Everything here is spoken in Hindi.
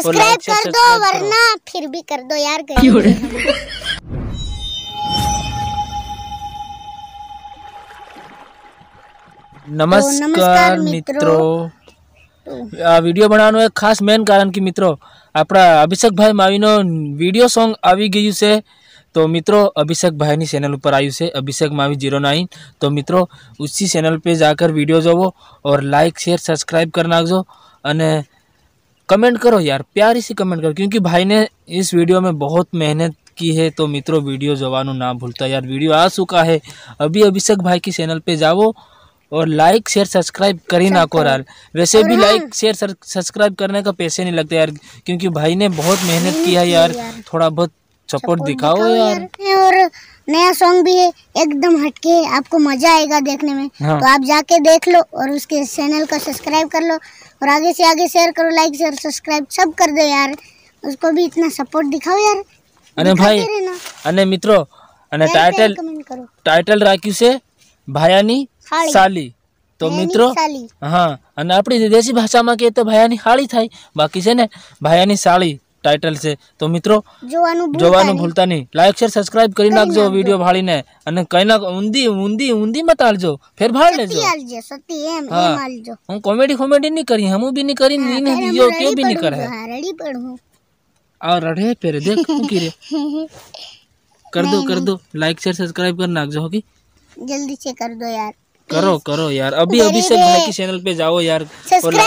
सब्सक्राइब कर, कर दो वरना फिर भी कर दो यार तो नमस्कार मित्रों आ वीडियो बनाने एक खास मेन कारण कि मित्रों अपना अभिषेक भाई मावी वीडियो सॉन्ग आ गयु से तो मित्रों अभिषेक भाई चेनल पर आयु से अभिषेक मावी जीरो नाइन तो मित्रों उसी चेनल पे जाकर वीडियो जो और लाइक शेयर सब्सक्राइब करना नाखजो अने कमेंट करो यार प्यारी सी कमेंट करो क्योंकि भाई ने इस वीडियो में बहुत मेहनत की है तो मित्रों वीडियो जवानों ना भूलता यार वीडियो आ चुका है अभी अभिषेक भाई की चैनल पे जाओ और लाइक शेयर सब्सक्राइब कर ही ना को यार वैसे भी लाइक शेयर सब्सक्राइब करने का पैसे नहीं लगते यार क्योंकि भाई ने बहुत मेहनत किया यार थोड़ा बहुत सपोर्ट दिखाओ, यार और नया सॉन्ग भी है एकदम हटके आपको मजा आएगा देखने में हाँ। तो आप जाके देख लो और उसके चैनल का सब्सक्राइब कर लो और आगे से आगे शेयर करो लाइक शेयर सब्सक्राइब सब कर दो यार उसको भी इतना सपोर्ट दिखाओ यार अरे भाई अरे मित्रों अरे टाइटल टाइटल राख्यू से भयानी साली तो मित्रों हाँ अपनी देशी भाषा में कहते तो भयानी हाड़ी હાળી बाकी से છે ને ભાયાની टाइटल से तो मित्रों जोवा भूलता नहीं लाइक शेयर सब्सक्राइब कर नाखजो वीडियो भाड़ी ने कई ना ऊंधी ऊंधी ऊंधी मत आज फिर भाड़ लेजो हाँ हम कॉमेडी कॉमेडी नहीं करी हम भी नहीं करी नहीं क्यों भी नहीं कर और रड़े पेरे देख कर दो कर दो लाइक शेयर सब्सक्राइब करना जल्दी से कर दो यार करो करो यार अभी अभी से पे जाओ यार